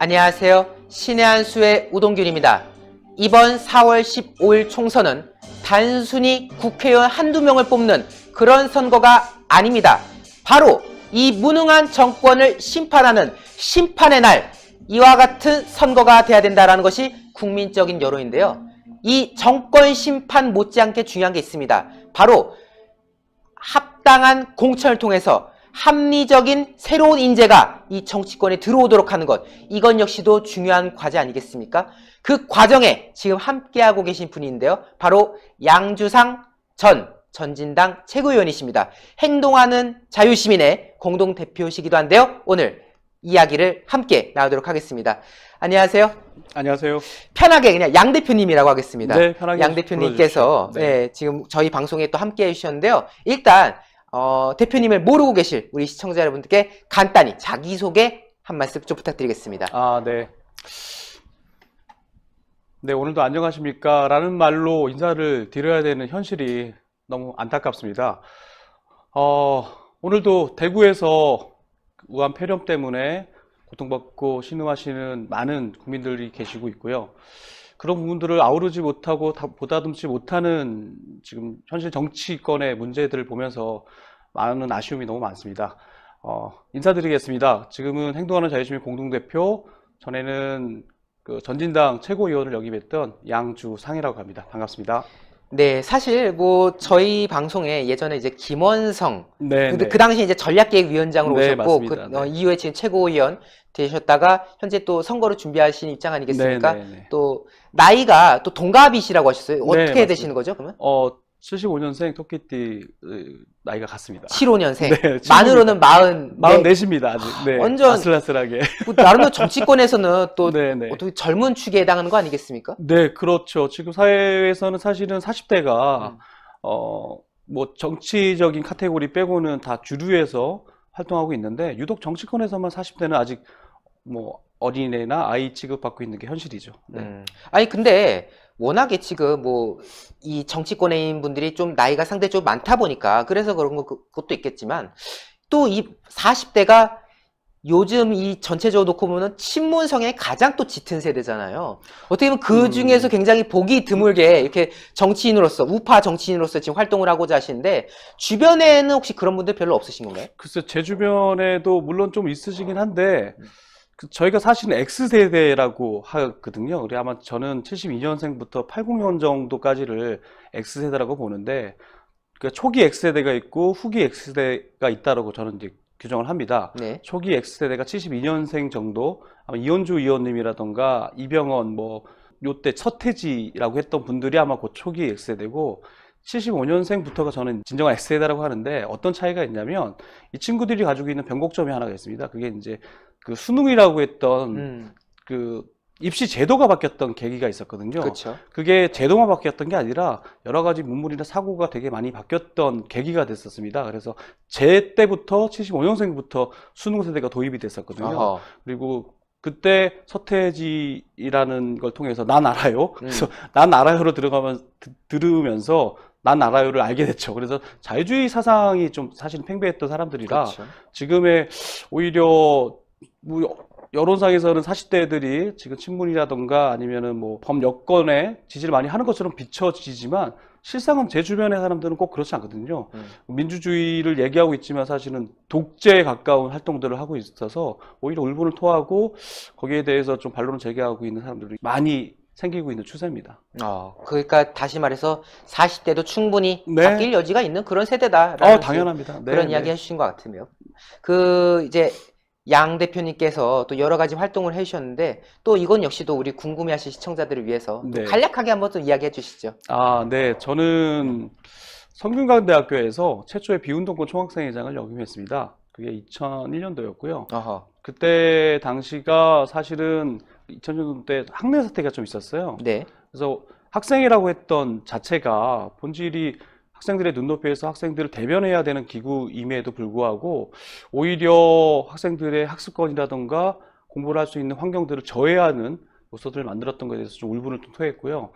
안녕하세요. 신의 한 수의 우동균입니다. 이번 4월 15일 총선은 단순히 국회의원 한두 명을 뽑는 그런 선거가 아닙니다. 바로 이 무능한 정권을 심판하는 심판의 날 이와 같은 선거가 돼야 된다는 것이 국민적인 여론인데요. 이 정권 심판 못지않게 중요한 게 있습니다. 바로 합당한 공천을 통해서 합리적인 새로운 인재가 이 정치권에 들어오도록 하는 것 이건 역시도 중요한 과제 아니겠습니까? 그 과정에 지금 함께하고 계신 분인데요. 바로 양주상 전 전진당 최고위원이십니다. 행동하는 자유시민의 공동대표시기도 한데요. 오늘 이야기를 함께 나누도록 하겠습니다. 안녕하세요. 안녕하세요. 편하게 그냥 양 대표님이라고 하겠습니다. 네, 편하게 양 대표님께서 네. 네, 지금 저희 방송에 또 함께 해주셨는데요. 일단 어, 대표님을 모르고 계실 우리 시청자 여러분들께 간단히 자기소개 한 말씀 좀 부탁드리겠습니다. 아, 네. 네, 오늘도 안녕하십니까? 라는 말로 인사를 드려야 되는 현실이 너무 안타깝습니다. 어, 오늘도 대구에서 우한 폐렴 때문에 고통받고 신음하시는 많은 국민들이 계시고 있고요. 그런 부분들을 아우르지 못하고 보다듬지 못하는 지금 현실 정치권의 문제들을 보면서 많은 아쉬움이 너무 많습니다. 어, 인사드리겠습니다. 지금은 행동하는 자유시민 공동대표, 전에는 그 전진당 최고위원을 역임했던 양주상이라고 합니다. 반갑습니다. 네, 사실 뭐 저희 방송에 예전에 이제 김원성 네, 그, 네. 그 당시 이제 전략기획위원장으로 네, 오셨고 그, 어, 네. 이후에 지금 최고위원 되셨다가 현재 또 선거를 준비하신 입장 아니겠습니까? 네, 네, 또 나이가 또 동갑이시라고 하셨어요. 어떻게 되시는 거죠, 그러면? 어, 75년생 토끼띠 어, 나이가 같습니다. 75년생. 네, 만으로는 40. 44입니다. 아직. 네. 네 아, 완전 아슬아슬하게. 뭐 나름대로 정치권에서는 또 네, 네. 어떻게 젊은 축에 해당하는 거 아니겠습니까? 네, 그렇죠. 지금 사회에서는 사실은 40대가 음. 어뭐 정치적인 카테고리 빼고는 다 주류에서 활동하고 있는데 유독 정치권에서만 40대는 아직 뭐 어린애나 아이 취급받고 있는 게 현실이죠. 네. 음. 아니 근데 워낙에 지금 뭐 이정치권에 있는 분들이 좀 나이가 상대적으로 많다 보니까 그래서 그런 것, 도 있겠지만 또 이 40대가 요즘 이 전체적으로 놓고 보면 친문 성향이 가장 또 짙은 세대잖아요. 어떻게 보면 그 음. 중에서 굉장히 보기 드물게 이렇게 정치인으로서 우파 정치인으로서 지금 활동을 하고자 하시는데 주변에는 혹시 그런 분들 별로 없으신 건가요? 글쎄 제 주변에도 물론 좀 있으시긴 한데 음. 그 저희가 사실은 X세대라고 하거든요. 우리 아마 저는 72년생부터 80년 정도까지를 X세대라고 보는데 그러니까 초기 X세대가 있고 후기 X세대가 있다라고 저는 이제 규정을 합니다. 네. 초기 X세대가 72년생 정도 아마 이현주 의원님이라던가 이병헌 뭐 요 때 첫해지라고 했던 분들이 아마 곧 초기 X세대고 75년생부터가 저는 진정한 X세대라고 하는데 어떤 차이가 있냐면 이 친구들이 가지고 있는 변곡점이 하나가 있습니다. 그게 이제 그 수능이라고 했던 음. 그 입시 제도가 바뀌었던 계기가 있었거든요. 그쵸. 그게 제도만 바뀌었던 게 아니라 여러 가지 문물이나 사고가 되게 많이 바뀌었던 계기가 됐었습니다. 그래서 제 때부터 75년생부터 수능 세대가 도입이 됐었거든요. 아하. 그리고 그때 서태지라는 걸 통해서 난 알아요. 음. 그래서 난 알아요로 들어가면 들으면서 난 알아요를 알게 됐죠. 그래서 자유주의 사상이 좀 사실 팽배했던 사람들이라 그쵸. 지금의 오히려 뭐 여론상에서는 40대들이 지금 친문이라던가 아니면은 뭐 범여권에 지지를 많이 하는 것처럼 비춰지지만 실상은 제 주변의 사람들은 꼭 그렇지 않거든요. 음. 민주주의를 얘기하고 있지만 사실은 독재에 가까운 활동들을 하고 있어서 오히려 울분을 토하고 거기에 대해서 좀 반론을 제기하고 있는 사람들이 많이 생기고 있는 추세입니다. 어, 그러니까 다시 말해서 40대도 충분히 네. 바뀔 여지가 있는 그런 세대다. 어, 당연합니다. 네, 그런 네. 이야기 해주신 것 같으며. 그, 이제 양 대표님께서 또 여러 가지 활동을 해주셨는데 또 이건 역시도 우리 궁금해하실 시청자들을 위해서 네. 간략하게 한번 좀 이야기해 주시죠. 아, 네. 저는 성균관대학교에서 최초의 비운동권 총학생회장을 역임했습니다. 그게 2001년도였고요. 아하. 그때 당시가 사실은 2000년도 때 학내 사태가 좀 있었어요. 네. 그래서 학생이라고 했던 자체가 본질이 학생들의 눈높이에서 학생들을 대변해야 되는 기구임에도 불구하고 오히려 학생들의 학습권이라던가 공부를 할 수 있는 환경들을 저해하는 요소들을 만들었던 것에 대해서 좀 울분을 좀 토했고요.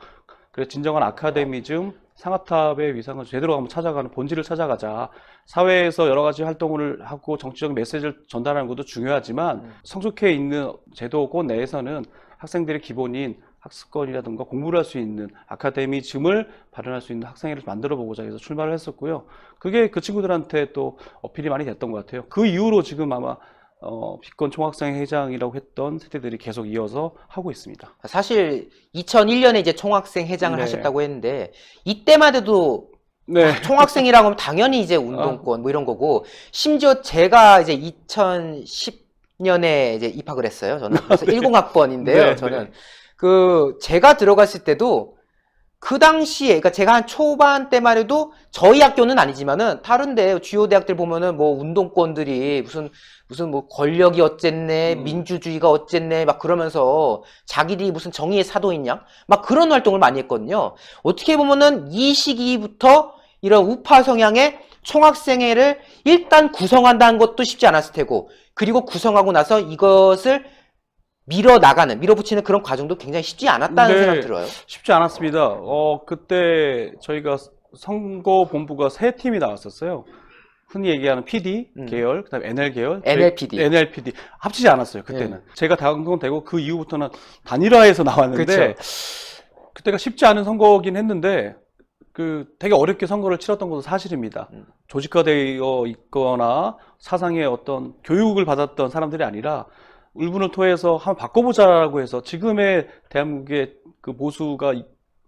그래서 진정한 아카데미즘, 상하탑의 위상을 제대로 한번 찾아가는 본질을 찾아가자. 사회에서 여러 가지 활동을 하고 정치적 메시지를 전달하는 것도 중요하지만 음. 성숙해 있는 제도권 내에서는 학생들의 기본인 학습권이라든가 공부를 할 수 있는 아카데미짐을 발현할 수 있는 학생회를 만들어 보고자 해서 출발을 했었고요. 그게 그 친구들한테 또 어필이 많이 됐던 것 같아요. 그 이후로 지금 아마 어, 빚권 총학생 회장이라고 했던 세대들이 계속 이어서 하고 있습니다. 사실 2001년에 이제 총학생 회장을 네. 하셨다고 했는데 이때만 해도 네. 아, 총학생이라고 하면 당연히 이제 운동권 뭐 이런 거고 심지어 제가 이제 2010년에 이제 입학을 했어요. 저는 그래서 네. 10학번인데요. 네, 저는 그 제가 들어갔을 때도 그 당시에 그러니까 제가 한 초반 때만 해도 저희 학교는 아니지만은 다른데 주요 대학들 보면은 뭐 운동권들이 무슨 무슨 뭐 권력이 어쨌네 음. 민주주의가 어쨌네 막 그러면서 자기들이 무슨 정의의 사도이냐 막 그런 활동을 많이 했거든요 어떻게 보면은 이 시기부터 이런 우파 성향의 총학생회를 일단 구성한다는 것도 쉽지 않았을 테고 그리고 구성하고 나서 이것을 밀어 나가는, 밀어붙이는 그런 과정도 굉장히 쉽지 않았다는 네, 생각 들어요. 쉽지 않았습니다. 어, 그때 저희가 선거 본부가 세 팀이 나왔었어요. 흔히 얘기하는 PD 음. 계열, 그다음에 NL 계열, NLPD, NLPD 합치지 않았어요. 그때는 네. 제가 당선되고 그 이후부터는 단일화해서 나왔는데 그쵸. 그렇죠. 그때가 쉽지 않은 선거긴 했는데 그 되게 어렵게 선거를 치렀던 것도 사실입니다. 음. 조직화되어 있거나 사상의 어떤 교육을 받았던 사람들이 아니라 울분을 토해서 한번 바꿔보자라고 해서 지금의 대한민국의 그 보수가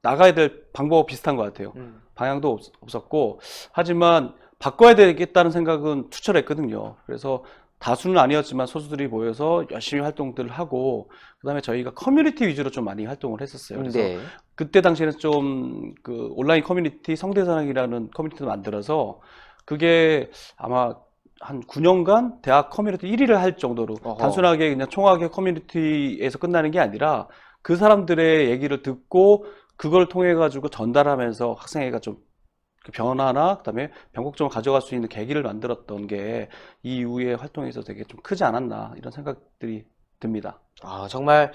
나가야 될 방법과 비슷한 것 같아요. 음. 방향도 없, 었고 하지만 바꿔야 되겠다는 생각은 투철했거든요. 그래서 다수는 아니었지만 소수들이 모여서 열심히 활동들을 하고 그다음에 저희가 커뮤니티 위주로 좀 많이 활동을 했었어요. 그래서 네. 그때 당시에는 좀 그 온라인 커뮤니티 성대사랑이라는 커뮤니티도 만들어서 그게 아마 한 9년간 대학 커뮤니티 1위를 할 정도로 어허. 단순하게 그냥 총학의 커뮤니티에서 끝나는 게 아니라 그 사람들의 얘기를 듣고 그걸 통해 가지고 전달하면서 학생회가 좀 변화나 그다음에 변곡점을 가져갈 수 있는 계기를 만들었던 게 이 이후의 활동에서 되게 좀 크지 않았나 이런 생각들이 됩니다 아, 정말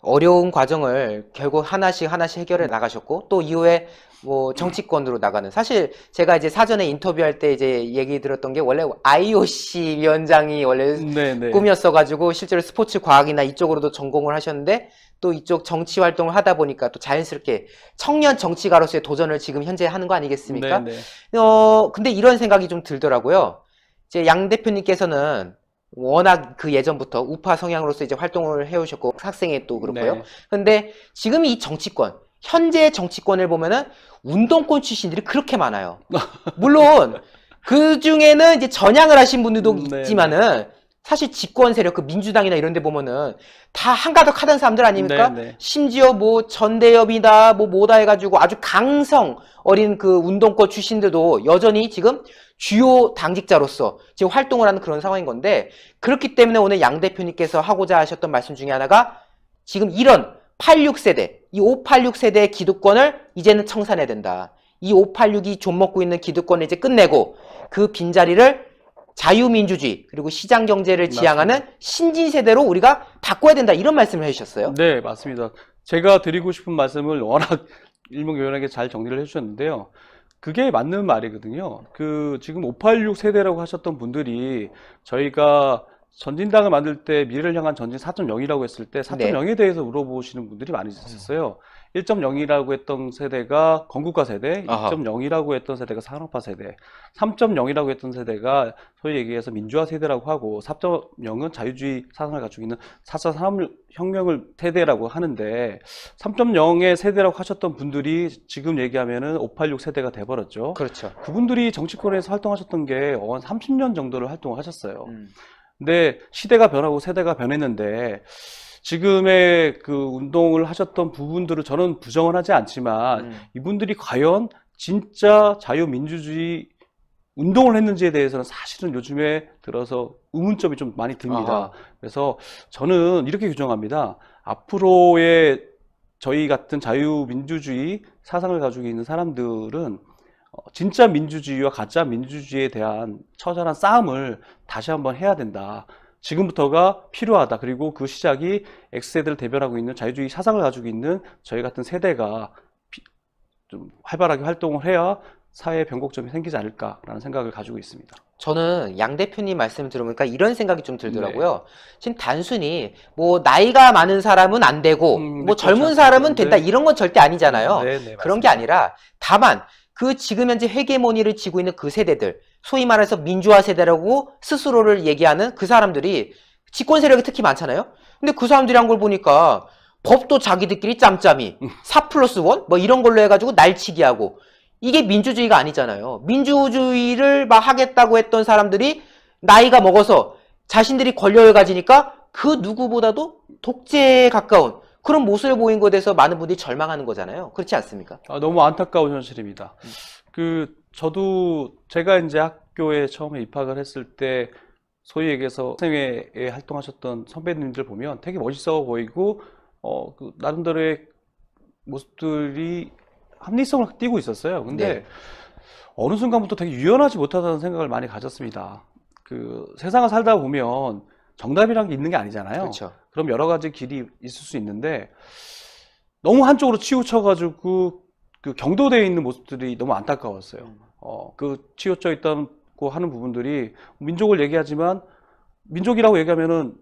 어려운 과정을 결국 하나씩 하나씩 해결해 나가셨고 또 이후에 뭐 정치권으로 나가는 사실 제가 이제 사전에 인터뷰할 때 이제 얘기 들었던 게 원래 IOC 위원장이 원래 네네. 네. 꿈이었어가지고 실제로 스포츠 과학이나 이쪽으로도 전공을 하셨는데 또 이쪽 정치 활동을 하다 보니까 또 자연스럽게 청년 정치가로서의 도전을 지금 현재 하는 거 아니겠습니까? 네네. 네. 어 근데 이런 생각이 좀 들더라고요. 이제 양 대표님께서는 워낙 그 예전부터 우파 성향으로서 이제 활동을 해오셨고 학생회 또 그렇고요. 네. 근데 지금 이 정치권 현재 정치권을 보면은 운동권 출신들이 그렇게 많아요. 물론 그 중에는 이제 전향을 하신 분들도 음, 네. 있지만은 네. 사실 집권 세력 그 민주당이나 이런 데 보면은 다 한가득 하던 사람들 아닙니까? 네, 네. 심지어 뭐 전대협이다 뭐 뭐다 해가지고 아주 강성 어린 그 운동권 출신들도 여전히 지금 주요 당직자로서 지금 활동을 하는 그런 상황인 건데 그렇기 때문에 오늘 양 대표님께서 하고자 하셨던 말씀 중에 하나가 지금 이런 86세대, 이 586세대의 기득권을 이제는 청산해야 된다. 이 586이 좀 먹고 있는 기득권을 이제 끝내고 그 빈자리를 자유민주주의 그리고 시장경제를 지향하는 맞습니다. 신진세대로 우리가 바꿔야 된다 이런 말씀을 해주셨어요. 네 맞습니다. 제가 드리고 싶은 말씀을 워낙 일목요연하게 잘 정리를 해주셨는데요. 그게 맞는 말이거든요. 그 지금 586 세대라고 하셨던 분들이 저희가 전진당을 만들 때 미래를 향한 전진 4.0이라고 했을 때 4.0에 대해서 물어보시는 분들이 많이 있었어요. 1.0이라고 했던 세대가 건국가 세대, 2.0이라고 했던 세대가 산업화 세대, 3.0이라고 했던 세대가 소위 얘기해서 민주화 세대라고 하고 4.0은 자유주의 사상을 가지고 있는 4차 산업혁명을 세대라고 하는데 3.0의 세대라고 하셨던 분들이 지금 얘기하면은 586 세대가 돼버렸죠. 그렇죠. 그분들이 정치권에서 활동하셨던 게한 30년 정도를 활동을 하셨어요. 음. 근데 시대가 변하고 세대가 변했는데 지금의 그 운동을 하셨던 부분들을 저는 부정을 하지 않지만 음. 이분들이 과연 진짜 자유민주주의 운동을 했는지에 대해서는 사실은 요즘에 들어서 의문점이 좀 많이 듭니다. 아하. 그래서 저는 이렇게 규정합니다. 앞으로의 저희 같은 자유민주주의 사상을 가지고 있는 사람들은 어, 진짜 민주주의와 가짜 민주주의에 대한 처절한 싸움을 다시 한번 해야 된다. 지금부터가 필요하다. 그리고 그 시작이 X세대를 대변하고 있는 자유주의 사상을 가지고 있는 저희 같은 세대가 좀 활발하게 활동을 해야 사회의 변곡점이 생기지 않을까라는 생각을 가지고 있습니다. 저는 양 대표님 말씀 을 들어보니까 그러니까 이런 생각이 좀 들더라고요. 네. 지금 단순히 뭐 나이가 많은 사람은 안 되고 음, 뭐 네, 젊은 그렇죠. 사람은 된다 이런 건 절대 아니잖아요. 네, 네, 그런 게 아니라 다만 그 지금 현재 헤게모니를 지고 있는 그 세대들 소위 말해서 민주화 세대라고 스스로를 얘기하는 그 사람들이 집권 세력이 특히 많잖아요. 근데 그 사람들이 한 걸 보니까 법도 자기들끼리 짬짬이 사 플러스 원 뭐 이런 걸로 해가지고 날치기하고 이게 민주주의가 아니잖아요. 민주주의를 막 하겠다고 했던 사람들이 나이가 먹어서 자신들이 권력을 가지니까 그 누구보다도 독재에 가까운 그런 모습을 보인 것에 대해서 많은 분들이 절망하는 거잖아요. 그렇지 않습니까? 아, 너무 안타까운 현실입니다. 음. 그 저도 제가 이제 학교에 처음에 입학을 했을 때 소위 얘기해서 학생회에 활동하셨던 선배님들 보면 되게 멋있어 보이고 어, 그 나름대로의 모습들이 합리성을 띄고 있었어요. 근데 네. 어느 순간부터 되게 유연하지 못하다는 생각을 많이 가졌습니다. 그 세상을 살다 보면 정답이란 게 있는 게 아니잖아요. 그렇죠. 그럼 여러 가지 길이 있을 수 있는데 너무 한쪽으로 치우쳐가지고 그 경도되어 있는 모습들이 너무 안타까웠어요. 음. 어, 그 치우쳐 있다고 하는 부분들이 민족을 얘기하지만 민족이라고 얘기하면은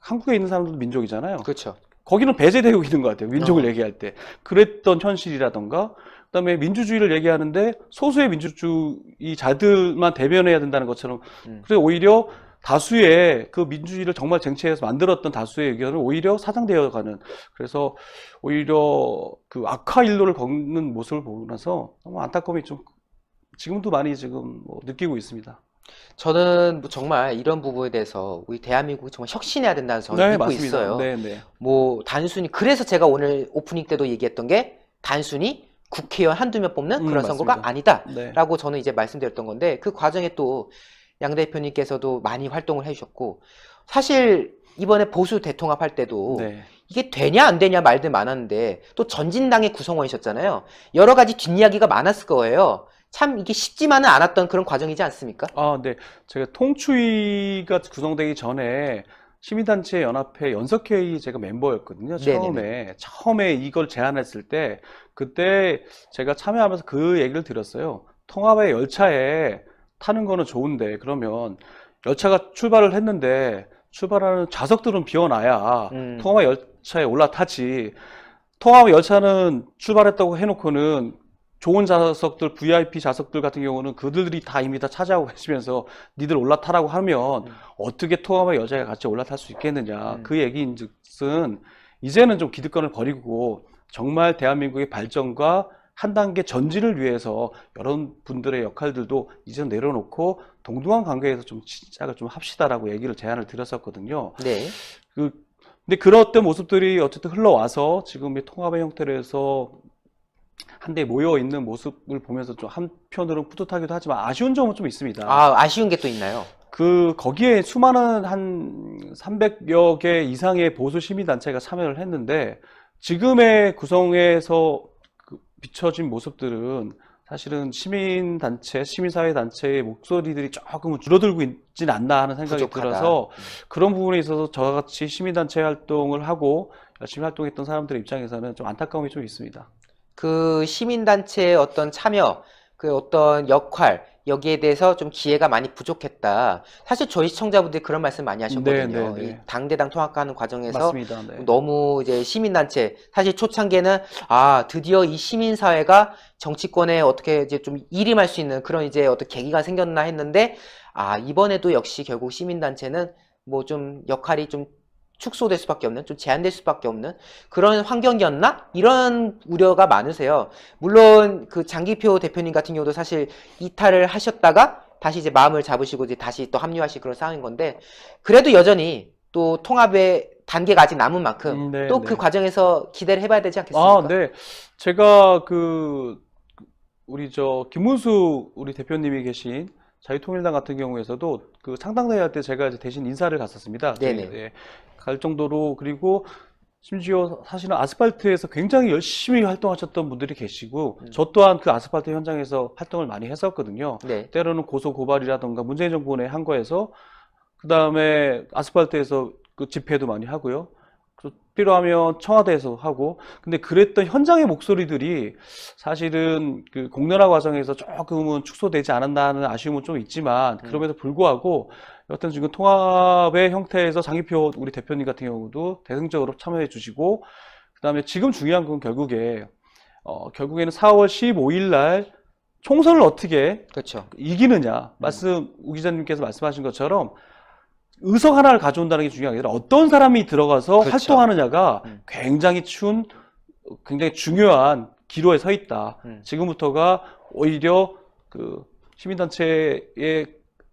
한국에 있는 사람들도 민족이잖아요. 그렇죠. 거기는 배제되고 있는 것 같아요. 민족을 어. 얘기할 때. 그랬던 현실이라던가, 그 다음에 민주주의를 얘기하는데 소수의 민주주의자들만 대변해야 된다는 것처럼. 음. 그래서 오히려 다수의 그 민주주의를 정말 쟁취해서 만들었던 다수의 의견을 오히려 사장되어 가는 그래서 오히려 그 악화 일로를 걷는 모습을 보면서 너무 안타까움이 좀 지금도 많이 지금 뭐 느끼고 있습니다. 저는 뭐 정말 이런 부분에 대해서 우리 대한민국이 정말 혁신해야 된다는 생을 네, 믿고 맞습니다. 있어요. 네, 네. 뭐 단순히 그래서 제가 오늘 오프닝 때도 얘기했던 게 단순히 국회의원 한두 명 뽑는 음, 그런 음, 선거가 아니다라고 네. 저는 이제 말씀드렸던 건데 그 과정에 또양 대표님께서도 많이 활동을 해주셨고 사실 이번에 보수 대통합 할 때도 네. 이게 되냐 안 되냐 말들 많았는데 또 전진당의 구성원이셨잖아요. 여러 가지 뒷이야기가 많았을 거예요. 참 이게 쉽지만은 않았던 그런 과정이지 않습니까? 아, 네. 제가 통추위가 구성되기 전에 시민단체 연합회 연석회의 제가 멤버였거든요. 처음에 네네네. 처음에 이걸 제안했을 때 그때 제가 참여하면서 그 얘기를 드렸어요. 통합의 열차에 타는 거는 좋은데 그러면 열차가 출발을 했는데 출발하는 좌석들은 비워놔야 음. 통화 열차에 올라타지 통화 열차는 출발했다고 해놓고는 좋은 좌석들, VIP 좌석들 같은 경우는 그들이 다 이미 다차지하고 있으면서 니들 올라타라고 하면 음. 어떻게 통화와 여자가 같이 올라탈 수 있겠느냐. 음. 그 얘기인 즉슨 이제는 좀 기득권을 버리고 정말 대한민국의 발전과 한 단계 전진을 위해서 여러분들의 역할들도 이제 내려놓고 동등한 관계에서 좀 시작을 좀 합시다라고 얘기를 제안을 드렸었거든요. 네. 그, 근데 그런 어떤 모습들이 어쨌든 흘러와서 지금 의 통합의 형태로 해서 한데 모여 있는 모습을 보면서 좀 한편으로는 뿌듯하기도 하지만 아쉬운 점은 좀 있습니다. 아, 아쉬운 게 또 있나요? 그 거기에 수많은 한 300여 개 이상의 보수 시민 단체가 참여를 했는데 지금의 구성에서 비춰진 모습들은 사실은 시민단체, 시민사회단체의 목소리들이 조금은 줄어들고 있진 않나 하는 생각이 부족하다. 들어서 음. 그런 부분에 있어서 저같이 와 시민단체 활동을 하고 열심히 활동했던 사람들의 입장에서는 좀 안타까움이 좀 있습니다. 그 시민단체의 어떤 참여, 그 어떤 역할 여기에 대해서 좀 기회가 많이 부족했다. 사실 저희 시청자분들이 그런 말씀 많이 하셨거든요. 네, 네, 네. 당대당 통합하는 과정에서 맞습니다, 네. 너무 이제 시민단체 사실 초창기에는 아 드디어 이 시민사회가 정치권에 어떻게 이제 좀일임할수 있는 그런 이제 어떤 계기가 생겼나 했는데 아 이번에도 역시 결국 시민단체는 뭐 좀 역할이 좀 축소될 수밖에 없는 좀 제한될 수밖에 없는 그런 환경이었나 이런 우려가 많으세요 물론 그 장기표 대표님 같은 경우도 사실 이탈을 하셨다가 다시 이제 마음을 잡으시고 이제 다시 또 합류하신 그런 상황인 건데 그래도 여전히 또 통합의 단계가 아직 남은 만큼 음, 네, 또그 네. 과정에서 기대를 해봐야 되지 않겠습니까? 아, 네. 제가 그 우리 저 김문수 우리 대표님이 계신 자유통일당 같은 경우에서도 그상당대회때 제가 이제 대신 인사를 갔었습니다. 네네. 네, 갈 정도로 그리고 심지어 사실은 아스팔트에서 굉장히 열심히 활동하셨던 분들이 계시고 음. 저 또한 그 아스팔트 현장에서 활동을 많이 했었거든요. 네. 때로는 고소 고발이라든가 문재인 정부의 한거에서 그다음에 아스팔트에서 그 집회도 많이 하고요. 필요하면 청와대에서 하고 근데 그랬던 현장의 목소리들이 사실은 그 공론화 과정에서 조금은 축소되지 않았다는 아쉬움은 좀 있지만 음. 그럼에도 불구하고 여튼 지금 통합의 형태에서 장기표 우리 대표님 같은 경우도 대승적으로 참여해 주시고 그다음에 지금 중요한 건 결국에 어 결국에는 4월 15일 날 총선을 어떻게 그렇죠. 이기느냐 음. 말씀 우 기자님께서 말씀하신 것처럼 의석 하나를 가져온다는 게 중요한 게 아니라 어떤 사람이 들어가서 그렇죠. 활동하느냐가 음. 굉장히 추운, 굉장히 중요한 기로에 서 있다. 음. 지금부터가 오히려 그 시민단체에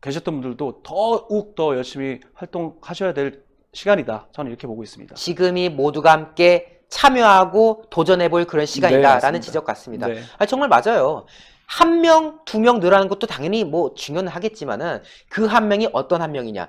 계셨던 분들도 더욱 더 열심히 활동하셔야 될 시간이다. 저는 이렇게 보고 있습니다. 지금이 모두가 함께 참여하고 도전해볼 그런 네, 시간이다라는 네, 지적 같습니다. 네. 아, 정말 맞아요. 한 명, 두 명 늘어나는 것도 당연히 뭐 중요는 하겠지만은 그 한 명이 어떤 한 명이냐.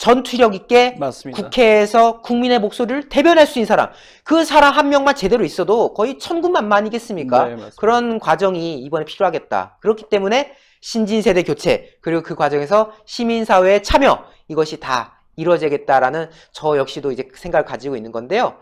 전투력 있게 맞습니다. 국회에서 국민의 목소리를 대변할 수 있는 사람 그 사람 한 명만 제대로 있어도 거의 천군만만이겠습니까 네, 그런 과정이 이번에 필요하겠다 그렇기 때문에 신진세대 교체 그리고 그 과정에서 시민사회의 참여 이것이 다 이루어지겠다라는 저 역시도 이제 생각을 가지고 있는 건데요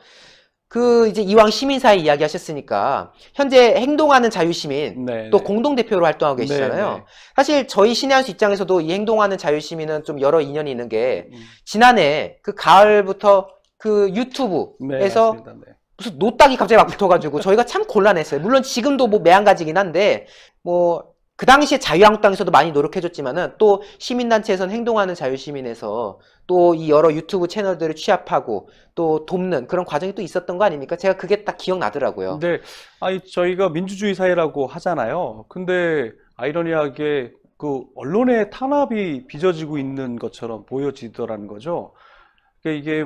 그 이제 이왕 시민사회 이야기 하셨으니까 현재 행동하는 자유시민 네네. 또 네. 공동대표로 활동하고 네, 계시잖아요. 네네. 사실 저희 신해한수 입장에서도 이 행동하는 자유시민은 좀 여러 인연이 있는 게 음. 지난해 그 가을부터 그 유튜브에서 네, 네. 무슨 노딱이 갑자기 막 붙어가지고 저희가 참 곤란했어요. 물론 지금도 뭐 매한가지긴 한데 뭐그 당시에 자유한국당에서도 많이 노력해줬지만은 또 시민단체에선 행동하는 자유시민에서 또 이 여러 유튜브 채널들을 취합하고 또 돕는 그런 과정이 또 있었던 거 아닙니까? 제가 그게 딱 기억나더라고요. 네. 아니 저희가 민주주의 사회라고 하잖아요. 근데 아이러니하게 그 언론의 탄압이 빚어지고 있는 것처럼 보여지더라는 거죠. 그러니까 이게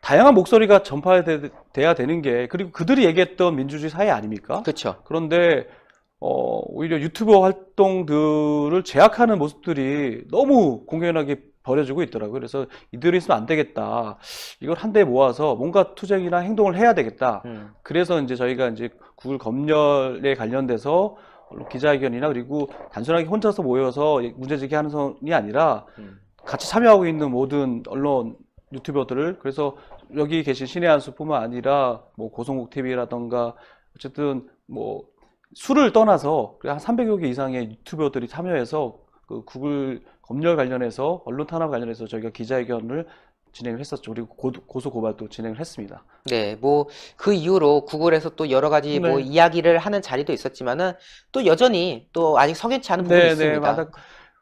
다양한 목소리가 전파돼야 되는 게 그리고 그들이 얘기했던 민주주의 사회 아닙니까? 그렇죠. 그런데 어, 오히려 유튜버 활동들을 제약하는 모습들이 너무 공연하게 버려지고 있더라고요. 그래서 이들이 있으면 안 되겠다. 이걸 한데 모아서 뭔가 투쟁이나 행동을 해야 되겠다. 음. 그래서 이제 저희가 이제 구글 검열에 관련돼서 뭐 기자회견이나 그리고 단순하게 혼자서 모여서 예, 문제제기 하는 선이 아니라 예. 같이 참여하고 있는 모든 언론 유튜버들을 그래서 여기 계신 신의 한수뿐만 아니라 뭐 고성국 TV라던가 어쨌든 뭐 수를 떠나서 한 300여 개 이상의 유튜버들이 참여해서 그 구글 검열 관련해서 언론 탄압 관련해서 저희가 기자회견을 진행을 했었죠. 그리고 고, 소 고발도 진행을 했습니다. 네, 뭐 그 이후로 구글에서 또 여러 가지 뭐 네. 뭐 이야기를 하는 자리도 있었지만은 또 여전히 또 아직 석연치 않은 부분이 네, 네 있습니다. 네,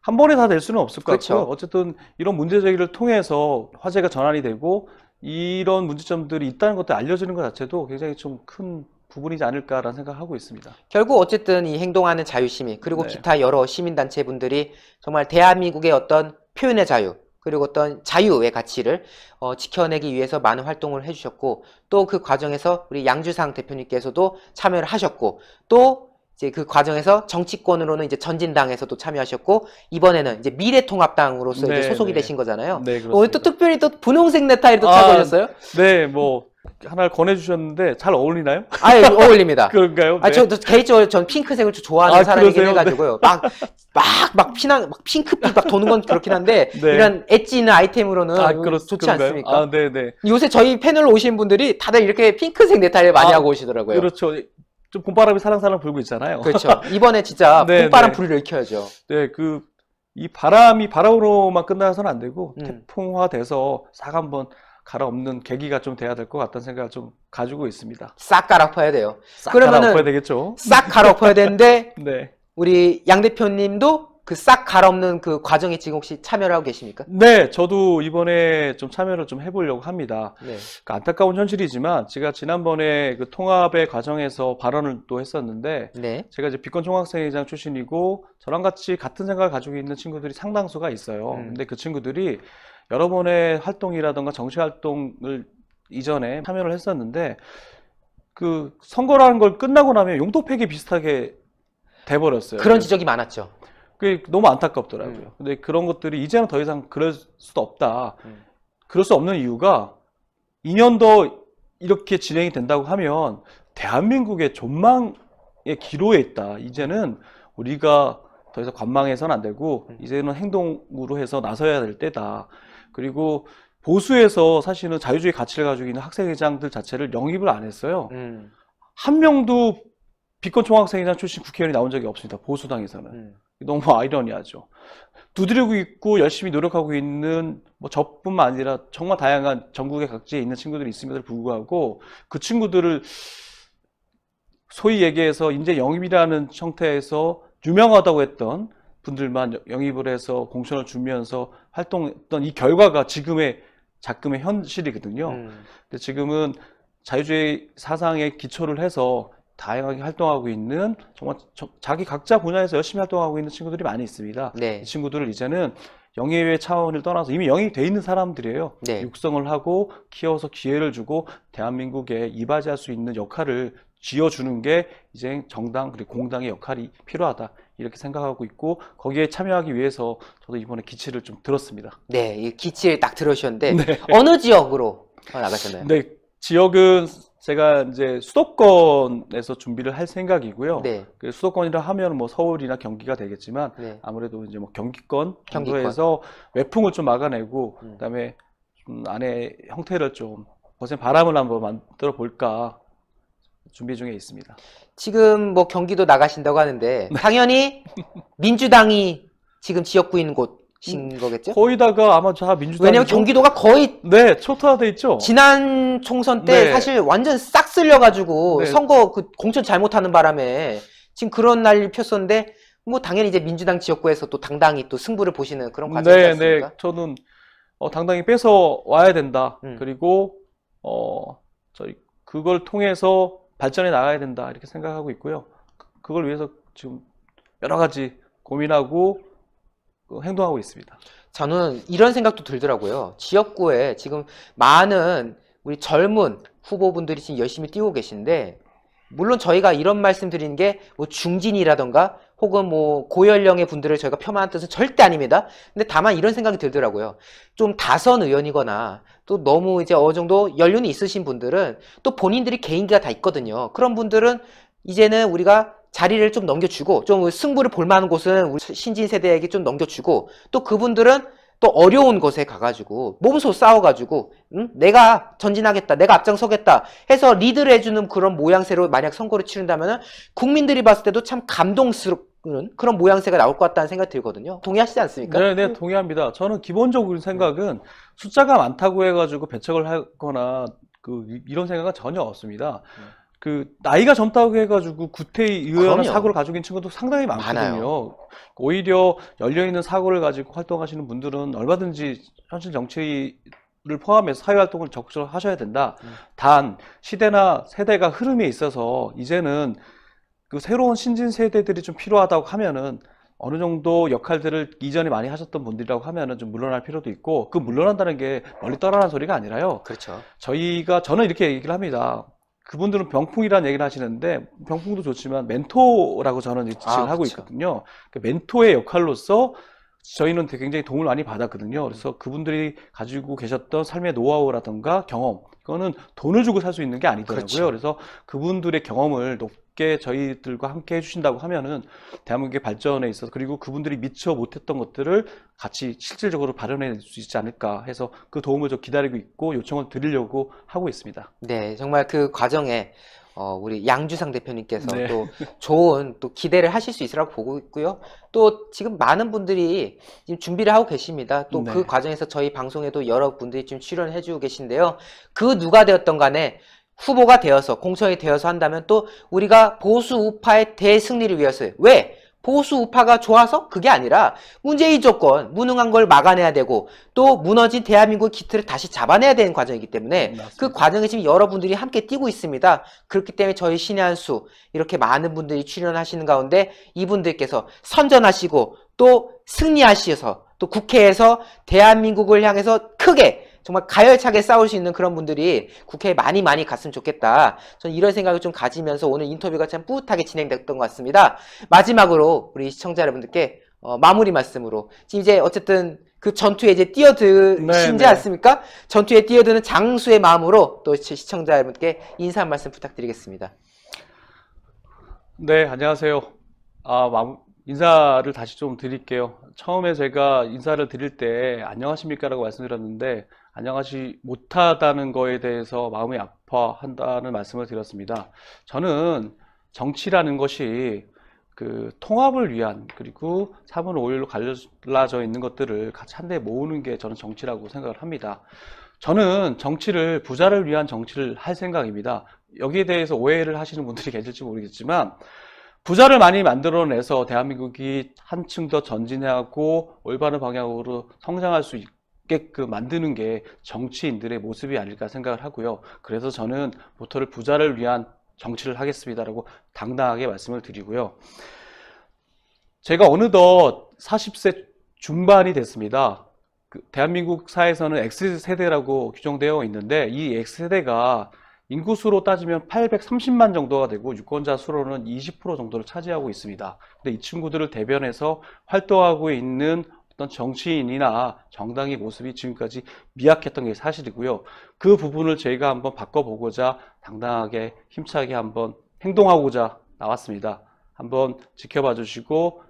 한 번에 다 될 수는 없을 것 그렇죠. 같고요. 어쨌든 이런 문제 제기를 통해서 화제가 전환이 되고 이런 문제점들이 있다는 것도 알려지는 것 자체도 굉장히 좀큰 부분이지 않을까라는 생각하고 있습니다. 결국 어쨌든 이 행동하는 자유시민 그리고 네. 기타 여러 시민단체분들이 정말 대한민국의 어떤 표현의 자유 그리고 어떤 자유의 가치를 어, 지켜내기 위해서 많은 활동을 해주셨고 또 그 과정에서 우리 양주상 대표님께서도 참여를 하셨고 또 이제 그 과정에서 정치권으로는 이제 전진당에서도 참여하셨고 이번에는 이제 미래통합당으로서 네, 이제 소속이 네. 되신 거잖아요. 네, 오늘 또 특별히 또 분홍색 넥타이도 아, 차고 오셨어요? 네, 뭐 하나를 권해주셨는데 잘 어울리나요? 아 예, 어울립니다. 그런가요? 네. 아, 저, 네. 저, 개인적으로 전 핑크색을 좋아하는 아, 사람이긴 그러세요? 네. 해가지고요. 막, 막, 막 피난, 막 핑크빛 막 도는 건 그렇긴 한데, 네. 이런 엣지 있는 아이템으로는 아, 그렇, 좋지 그런가요? 않습니까? 아, 네네. 네. 요새 저희 패널 오신 분들이 다들 이렇게 핑크색 네타일를 많이 아, 하고 오시더라고요. 그렇죠. 좀 봄바람이 사랑사랑 불고 있잖아요. 그렇죠. 이번에 진짜 네, 봄바람 네. 불을 익혀야죠. 네, 그, 이 바람이 바람으로만 끝나서는 안 되고, 음. 태풍화돼서 싹 한번 갈아엎는 계기가 좀 돼야 될 것 같다는 생각을 좀 가지고 있습니다. 싹 갈아엎어야 돼요. 싹 그러면은 갈아엎어야 되겠죠. 싹 갈아엎어야 되는데 네. 우리 양 대표님도 그 싹 갈아엎는 그 과정에 지금 혹시 참여를 하고 계십니까? 네, 저도 이번에 좀 참여를 좀 해보려고 합니다. 네. 그 안타까운 현실이지만 제가 지난번에 그 통합의 과정에서 발언을 또 했었는데 네. 제가 이제 비권 총학생회장 출신이고 저랑 같이 같은 생각을 가지고 있는 친구들이 상당수가 있어요. 음. 근데 그 친구들이 여러 번의 활동이라든가 정치 활동을 이전에 참여를 했었는데 그 선거라는 걸 끝나고 나면 용도 폐기 비슷하게 돼버렸어요. 그런 지적이 많았죠. 그게 너무 안타깝더라고요. 음. 근데 그런 것들이 이제는 더 이상 그럴 수도 없다. 음. 그럴 수 없는 이유가 2년 더 이렇게 진행이 된다고 하면 대한민국의 존망의 기로에 있다. 이제는 우리가 더 이상 관망해서는 안 되고 음. 이제는 행동으로 해서 나서야 될 때다. 그리고 보수에서 사실은 자유주의 가치를 가지고 있는 학생회장들 자체를 영입을 안 했어요. 음. 한 명도 비권 총학생회장 출신 국회의원이 나온 적이 없습니다. 보수당에서는. 음. 너무 아이러니하죠. 두드리고 있고 열심히 노력하고 있는 뭐 저뿐만 아니라 정말 다양한 전국의 각지에 있는 친구들이 있음에도 불구하고 그 친구들을 소위 얘기해서 인재 영입이라는 형태에서 유명하다고 했던 분들만 영입을 해서 공천을 주면서 활동했던 이 결과가 지금의 작금의 현실이거든요. 음. 근데 지금은 자유주의 사상에 기초를 해서 다양하게 활동하고 있는 정말 자기 각자 분야에서 열심히 활동하고 있는 친구들이 많이 있습니다. 네. 이 친구들을 이제는 영예회 차원을 떠나서 이미 영입이 돼 있는 사람들이에요. 네. 육성을 하고 키워서 기회를 주고 대한민국에 이바지할 수 있는 역할을 쥐어주는 게 이제 정당 그리고 공당의 역할이 필요하다 이렇게 생각하고 있고 거기에 참여하기 위해서 저도 이번에 기치를 좀 들었습니다. 네, 이 기치를 딱 들으셨는데 네. 어느 지역으로 나가셨나요? 네, 지역은 제가 이제 수도권에서 준비를 할 생각이고요. 네. 그 수도권이라 하면 뭐 서울이나 경기가 되겠지만 네. 아무래도 이제 뭐 경기권 정도에서 외풍을 좀 막아내고 음. 그다음에 좀 안에 형태를 좀 거센 바람을 한번 만들어 볼까 준비 중에 있습니다. 지금 뭐 경기도 나가신다고 하는데 네. 당연히 민주당이 지금 지역구인 곳인 음, 거겠죠? 거의다가 아마 다 민주당. 왜냐면 경기도가 거의 네 초토화돼 있죠. 지난 총선 때 네. 사실 완전 싹 쓸려가지고 네. 선거 그 공천 잘못하는 바람에 지금 그런 날 폈었는데 뭐 당연히 이제 민주당 지역구에서 또 당당히 또 승부를 보시는 그런 과정이었습니까? 네, 네, 저는 어, 당당히 뺏어 와야 된다. 음. 그리고 어 저희 그걸 통해서 발전해 나가야 된다 이렇게 생각하고 있고요. 그걸 위해서 지금 여러 가지 고민하고 어, 행동하고 있습니다. 저는 이런 생각도 들더라고요. 지역구에 지금 많은 우리 젊은 후보분들이 지금 열심히 뛰고 계신데 물론 저희가 이런 말씀 드리는 게 뭐 중진이라던가 혹은 뭐 고연령의 분들을 저희가 폄하한 뜻은 절대 아닙니다. 근데 다만 이런 생각이 들더라고요. 좀 다선 의원이거나 또 너무 이제 어느 정도 연륜이 있으신 분들은 또 본인들이 개인기가 다 있거든요. 그런 분들은 이제는 우리가 자리를 좀 넘겨주고 좀 승부를 볼 만한 곳은 우리 신진 세대에게 좀 넘겨주고 또 그분들은 또 어려운 곳에 가가지고 몸소 싸워가지고 응? 음, 내가 전진하겠다 내가 앞장서겠다 해서 리드를 해주는 그런 모양새로 만약 선거를 치른다면 국민들이 봤을 때도 참 감동스럽 그런 모양새가 나올 것 같다는 생각이 들거든요. 동의하시지 않습니까? 네, 네, 동의합니다. 저는 기본적인 생각은 숫자가 많다고 해가지고 배척을 하거나 그 이런 생각은 전혀 없습니다. 그 나이가 젊다고 해가지고 구태의 의외나 사고를 가지고 있는 친구도 상당히 많거든요. 많아요. 오히려 열려 있는 사고를 가지고 활동하시는 분들은 얼마든지 현실 정치를 포함해서 사회 활동을 적극적으로 하셔야 된다. 음. 단 시대나 세대가 흐름에 있어서 이제는 그 새로운 신진 세대들이 좀 필요하다고 하면은 어느 정도 역할들을 이전에 많이 하셨던 분들이라고 하면은 좀 물러날 필요도 있고 그 물러난다는 게 멀리 떠나는 소리가 아니라요. 그렇죠. 저희가 저는 이렇게 얘기를 합니다. 그분들은 병풍이라는 얘기를 하시는데 병풍도 좋지만 멘토라고 저는 지칭을 아, 하고 그렇죠. 있거든요. 그 멘토의 역할로서 저희는 굉장히 도움을 많이 받았거든요. 그래서 그분들이 가지고 계셨던 삶의 노하우라든가 경험, 그거는 돈을 주고 살 수 있는 게 아니더라고요. 그렇죠. 그래서 그분들의 경험을 높, 함께 저희들과 함께 해주신다고 하면은 대한민국의 발전에 있어서 그리고 그분들이 미처 못했던 것들을 같이 실질적으로 발현해 수 있지 않을까 해서 그 도움을 좀 기다리고 있고 요청을 드리려고 하고 있습니다. 네, 정말 그 과정에 어, 우리 양주상 대표님께서 네. 또 좋은 또 기대를 하실 수 있으라고 보고 있고요. 또 지금 많은 분들이 지금 준비를 하고 계십니다. 또그 네. 과정에서 저희 방송에도 여러 분들이 지금 출연해 주고 계신데요. 그 누가 되었던 간에 후보가 되어서 공천이 되어서 한다면 또 우리가 보수 우파의 대승리를 위해서 왜? 보수 우파가 좋아서 그게 아니라 문제의 조건, 무능한 걸 막아내야 되고 또 무너진 대한민국 기틀을 다시 잡아내야 되는 과정이기 때문에 음, 맞습니다. 그 과정에 지금 여러분들이 함께 뛰고 있습니다. 그렇기 때문에 저희 신의 한 수 이렇게 많은 분들이 출연하시는 가운데 이분들께서 선전하시고 또 승리하셔서 또 국회에서 대한민국을 향해서 크게 정말 가열차게 싸울 수 있는 그런 분들이 국회에 많이 많이 갔으면 좋겠다. 저는 이런 생각을 좀 가지면서 오늘 인터뷰가 참 뿌듯하게 진행됐던 것 같습니다. 마지막으로 우리 시청자 여러분들께 어, 마무리 말씀으로 지금 이제 어쨌든 그 전투에 이제 뛰어드신지 네, 네. 않습니까? 전투에 뛰어드는 장수의 마음으로 또 시청자 여러분께 인사 한 말씀 부탁드리겠습니다. 네, 안녕하세요. 아, 인사를 다시 좀 드릴게요. 처음에 제가 인사를 드릴 때 안녕하십니까라고 말씀드렸는데 안녕하지 못하다는 거에 대해서 마음이 아파한다는 말씀을 드렸습니다. 저는 정치라는 것이 그 통합을 위한 그리고 3월 5일로 갈라져 있는 것들을 같이 한데 모으는 게 저는 정치라고 생각을 합니다. 저는 정치를 부자를 위한 정치를 할 생각입니다. 여기에 대해서 오해를 하시는 분들이 계실지 모르겠지만 부자를 많이 만들어내서 대한민국이 한층 더 전진하고 올바른 방향으로 성장할 수 게끔 만드는 게 정치인들의 모습이 아닐까 생각을 하고요. 그래서 저는 모터를 부자를 위한 정치를 하겠습니다라고 당당하게 말씀을 드리고요. 제가 어느덧 40세 중반이 됐습니다. 그 대한민국 사회에서는 X세대라고 규정되어 있는데 이 X세대가 인구수로 따지면 830만 정도가 되고 유권자 수로는 20% 정도를 차지하고 있습니다. 근데 이 친구들을 대변해서 활동하고 있는 어떤 정치인이나 정당의 모습이 지금까지 미약했던 게 사실이고요. 그 부분을 저희가 한번 바꿔보고자 당당하게 힘차게 한번 행동하고자 나왔습니다. 한번 지켜봐 주시고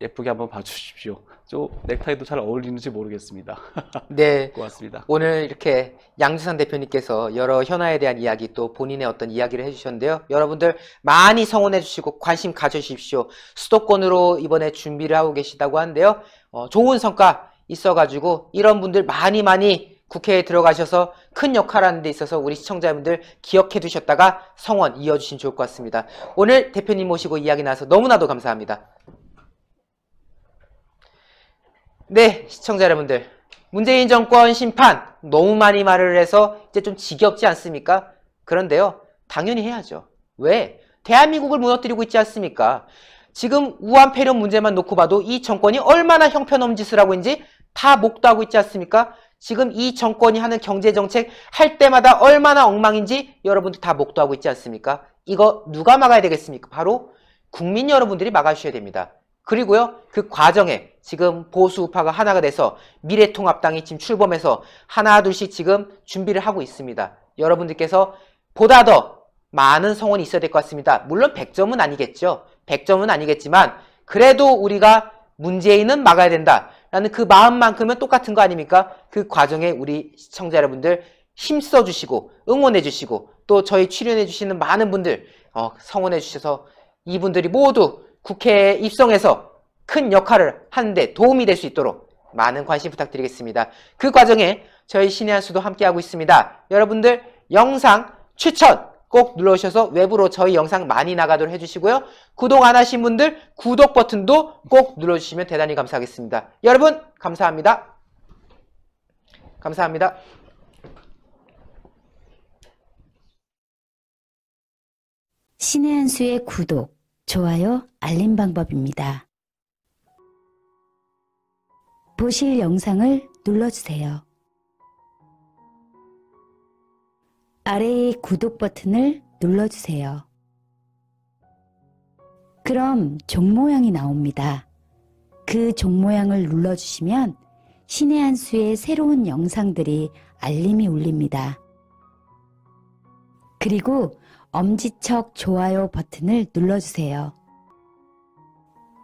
예쁘게 한번 봐주십시오. 저 넥타이도 잘 어울리는지 모르겠습니다. 네. 고맙습니다. 오늘 이렇게 양주상 대표님께서 여러 현아에 대한 이야기 또 본인의 어떤 이야기를 해주셨는데요. 여러분들 많이 성원해 주시고 관심 가져주십시오. 수도권으로 이번에 준비를 하고 계시다고 하는데요. 어, 좋은 성과 있어가지고 이런 분들 많이 많이 국회에 들어가셔서 큰 역할하는 데 있어서 우리 시청자분들 기억해 두셨다가 성원 이어주시면 좋을 것 같습니다. 오늘 대표님 모시고 이야기 나와서 너무나도 감사합니다. 네, 시청자 여러분들. 문재인 정권 심판 너무 많이 말을 해서 이제 좀 지겹지 않습니까? 그런데요. 당연히 해야죠. 왜? 대한민국을 무너뜨리고 있지 않습니까? 지금 우한 폐렴 문제만 놓고 봐도 이 정권이 얼마나 형편없는 짓을 하고 있는지 다 목도하고 있지 않습니까? 지금 이 정권이 하는 경제정책 할 때마다 얼마나 엉망인지 여러분들 다 목도하고 있지 않습니까? 이거 누가 막아야 되겠습니까? 바로 국민 여러분들이 막아주셔야 됩니다. 그리고요 그 과정에 지금 보수 우파가 하나가 돼서 미래통합당이 지금 출범해서 하나 둘씩 지금 준비를 하고 있습니다. 여러분들께서 보다 더 많은 성원이 있어야 될 것 같습니다. 물론 100점은 아니겠죠. 100점은 아니겠지만 그래도 우리가 문재인은 막아야 된다라는 그 마음만큼은 똑같은 거 아닙니까? 그 과정에 우리 시청자 여러분들 힘써 주시고 응원해 주시고 또 저희 출연해 주시는 많은 분들 어, 성원해 주셔서 이분들이 모두 국회에 입성해서 큰 역할을 하는데 도움이 될 수 있도록 많은 관심 부탁드리겠습니다. 그 과정에 저희 신의 한 수도 함께하고 있습니다. 여러분들 영상 추천 꼭 눌러주셔서 외부로 저희 영상 많이 나가도록 해주시고요. 구독 안 하신 분들 구독 버튼도 꼭 눌러주시면 대단히 감사하겠습니다. 여러분 감사합니다. 감사합니다. 신의 한 수의 구독 좋아요, 알림 방법입니다. 보실 영상을 눌러주세요. 아래의 구독 버튼을 눌러주세요. 그럼 종 모양이 나옵니다. 그 종 모양을 눌러주시면 신의 한 수의 새로운 영상들이 알림이 울립니다. 그리고 엄지척 좋아요 버튼을 눌러주세요.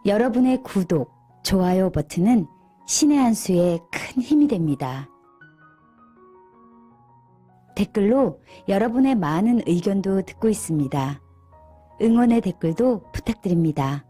여러분의 구독, 좋아요 버튼은 신의 한 수에 큰 힘이 됩니다. 댓글로 여러분의 많은 의견도 듣고 있습니다. 응원의 댓글도 부탁드립니다.